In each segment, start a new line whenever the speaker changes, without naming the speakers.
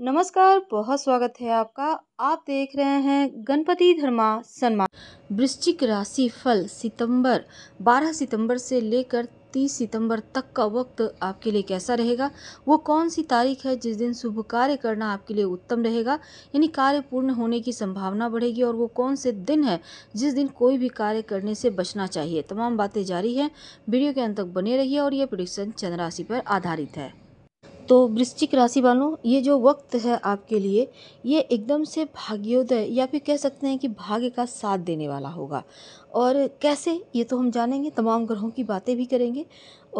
नमस्कार बहुत स्वागत है आपका आप देख रहे हैं गणपति धर्मा सन्मान वृश्चिक राशि फल सितंबर 12 सितंबर से लेकर 30 सितंबर तक का वक्त आपके लिए कैसा रहेगा वो कौन सी तारीख है जिस दिन शुभ कार्य करना आपके लिए उत्तम रहेगा यानी कार्य पूर्ण होने की संभावना बढ़ेगी और वो कौन से दिन है जिस दिन कोई भी कार्य करने से बचना चाहिए तमाम बातें जारी हैं वीडियो के अंत तक बने रहिए और यह प्रोडिक्शन चंद्राशि पर आधारित है तो वृश्चिक राशि वालों ये जो वक्त है आपके लिए ये एकदम से भाग्योदय या फिर कह सकते हैं कि भाग्य का साथ देने वाला होगा और कैसे ये तो हम जानेंगे तमाम ग्रहों की बातें भी करेंगे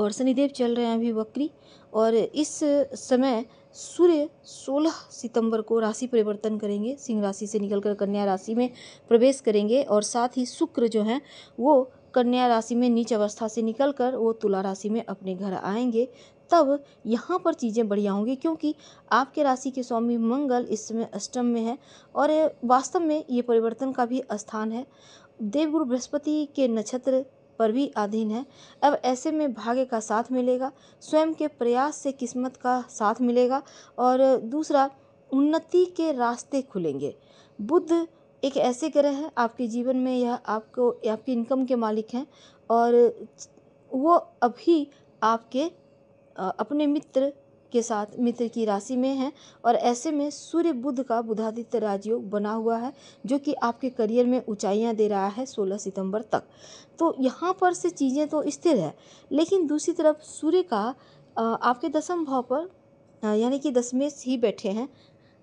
और शनिदेव चल रहे हैं अभी वक्री और इस समय सूर्य 16 सितंबर को राशि परिवर्तन करेंगे सिंह राशि से निकलकर कन्या राशि में प्रवेश करेंगे और साथ ही शुक्र जो हैं वो कन्या राशि में नीच अवस्था से निकलकर वो तुला राशि में अपने घर आएंगे तब यहाँ पर चीज़ें बढ़िया होंगी क्योंकि आपके राशि के स्वामी मंगल इस समय अष्टम में है और वास्तव में ये परिवर्तन का भी स्थान है देवगुरु बृहस्पति के नक्षत्र पर भी अधीन है अब ऐसे में भाग्य का साथ मिलेगा स्वयं के प्रयास से किस्मत का साथ मिलेगा और दूसरा उन्नति के रास्ते खुलेंगे बुद्ध एक ऐसे ग्रह हैं आपके जीवन में यह आपको आपकी इनकम के मालिक हैं और वो अभी आपके अपने मित्र के साथ मित्र की राशि में हैं और ऐसे में सूर्य बुध का बुधादित्य राजयोग बना हुआ है जो कि आपके करियर में ऊंचाइयां दे रहा है 16 सितंबर तक तो यहाँ पर से चीज़ें तो स्थिर है लेकिन दूसरी तरफ सूर्य का आपके दसम भाव पर यानी कि दसमेश ही बैठे हैं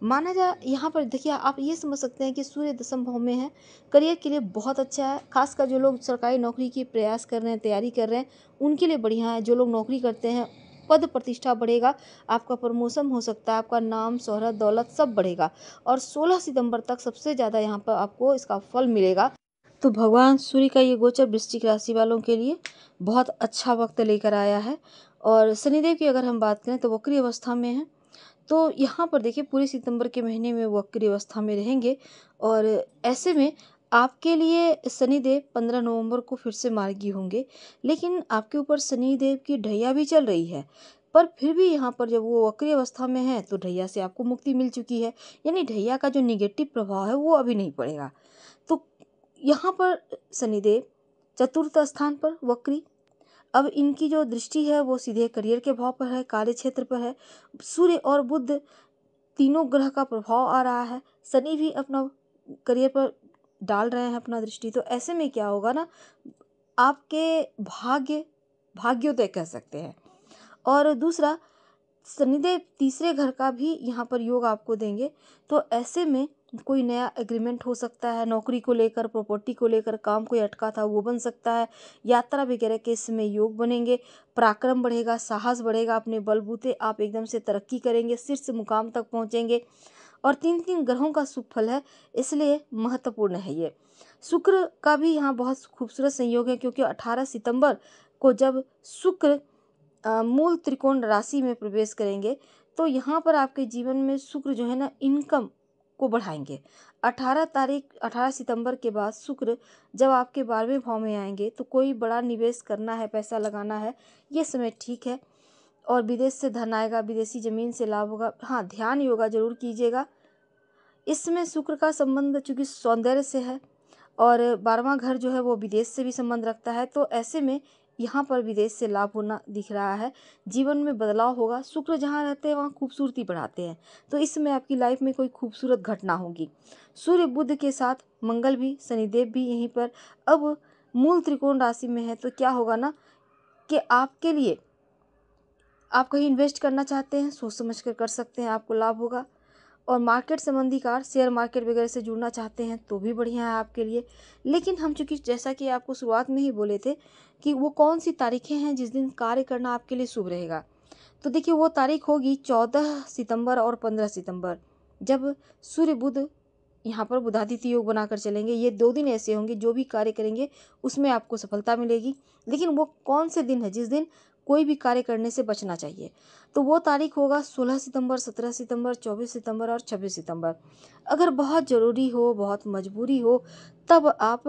माना जा यहाँ पर देखिए आप ये समझ सकते हैं कि सूर्य दसम भाव में है करियर के लिए बहुत अच्छा है खासकर जो लोग सरकारी नौकरी की प्रयास कर रहे हैं तैयारी कर रहे हैं उनके लिए बढ़िया है जो लोग नौकरी करते हैं पद प्रतिष्ठा बढ़ेगा आपका प्रमोशन हो सकता है आपका नाम शोहरत दौलत सब बढ़ेगा और 16 सितंबर तक सबसे ज़्यादा यहाँ पर आपको इसका फल मिलेगा तो भगवान सूर्य का ये गोचर वृश्चिक राशि वालों के लिए बहुत अच्छा वक्त लेकर आया है और शनिदेव की अगर हम बात करें तो वक्री अवस्था में है तो यहाँ पर देखिए पूरे सितंबर के महीने में वक्री अवस्था में रहेंगे और ऐसे में आपके लिए शनिदेव पंद्रह नवंबर को फिर से मार्गी होंगे लेकिन आपके ऊपर शनिदेव की ढैया भी चल रही है पर फिर भी यहाँ पर जब वो वक्री अवस्था में है तो ढैया से आपको मुक्ति मिल चुकी है यानी ढैया का जो निगेटिव प्रभाव है वो अभी नहीं पड़ेगा तो यहाँ पर शनिदेव चतुर्थ स्थान पर वक्री अब इनकी जो दृष्टि है वो सीधे करियर के भाव पर है कार्य क्षेत्र पर है सूर्य और बुद्ध तीनों ग्रह का प्रभाव आ रहा है शनि भी अपना करियर पर डाल रहे हैं अपना दृष्टि तो ऐसे में क्या होगा ना आपके भाग्य भाग्योदय तो कह सकते हैं और दूसरा शनिदेव तीसरे घर का भी यहाँ पर योग आपको देंगे तो ऐसे में कोई नया एग्रीमेंट हो सकता है नौकरी को लेकर प्रॉपर्टी को लेकर काम कोई अटका था वो बन सकता है यात्रा वगैरह के इसमें योग बनेंगे पराक्रम बढ़ेगा साहस बढ़ेगा अपने बलबूते आप एकदम से तरक्की करेंगे शीर्ष मुकाम तक पहुँचेंगे और तीन तीन ग्रहों का फल है इसलिए महत्वपूर्ण है ये शुक्र का भी यहाँ बहुत खूबसूरत संयोग है क्योंकि 18 सितंबर को जब शुक्र मूल त्रिकोण राशि में प्रवेश करेंगे तो यहाँ पर आपके जीवन में शुक्र जो है ना इनकम को बढ़ाएंगे 18 तारीख 18 सितंबर के बाद शुक्र जब आपके बारहवें भाव में आएंगे तो कोई बड़ा निवेश करना है पैसा लगाना है ये समय ठीक है और विदेश से धन आएगा विदेशी ज़मीन से लाभ होगा हाँ ध्यान योगा ज़रूर कीजिएगा इसमें शुक्र का संबंध चूँकि सौंदर्य से है और बारहवा घर जो है वो विदेश से भी संबंध रखता है तो ऐसे में यहाँ पर विदेश से लाभ होना दिख रहा है जीवन में बदलाव होगा शुक्र जहाँ रहते हैं वहाँ खूबसूरती बढ़ाते हैं तो इसमें आपकी लाइफ में कोई खूबसूरत घटना होगी सूर्य बुद्ध के साथ मंगल भी शनिदेव भी यहीं पर अब मूल त्रिकोण राशि में है तो क्या होगा ना कि आपके लिए आप कहीं इन्वेस्ट करना चाहते हैं सोच समझ कर कर सकते हैं आपको लाभ होगा और मार्केट संबंधी कार शेयर मार्केट वगैरह से जुड़ना चाहते हैं तो भी बढ़िया है आपके लिए लेकिन हम चूँकि जैसा कि आपको शुरुआत में ही बोले थे कि वो कौन सी तारीखें हैं जिस दिन कार्य करना आपके लिए शुभ रहेगा तो देखिए वो तारीख होगी चौदह सितंबर और पंद्रह सितंबर जब सूर्य बुध यहाँ पर बुधादित्य योग बनाकर चलेंगे ये दो दिन ऐसे होंगे जो भी कार्य करेंगे उसमें आपको सफलता मिलेगी लेकिन वो कौन से दिन है जिस दिन कोई भी कार्य करने से बचना चाहिए तो वो तारीख होगा 16 सितंबर 17 सितंबर 24 सितंबर और 26 सितंबर अगर बहुत ज़रूरी हो बहुत मजबूरी हो तब आप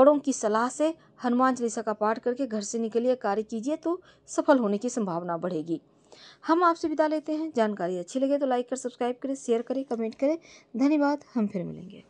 बड़ों की सलाह से हनुमान चालीसा का पाठ करके घर से निकलिए कार्य कीजिए तो सफल होने की संभावना बढ़ेगी हम आपसे विदा लेते हैं जानकारी अच्छी लगे तो लाइक कर सब्सक्राइब करें शेयर करें कमेंट करें धन्यवाद हम फिर मिलेंगे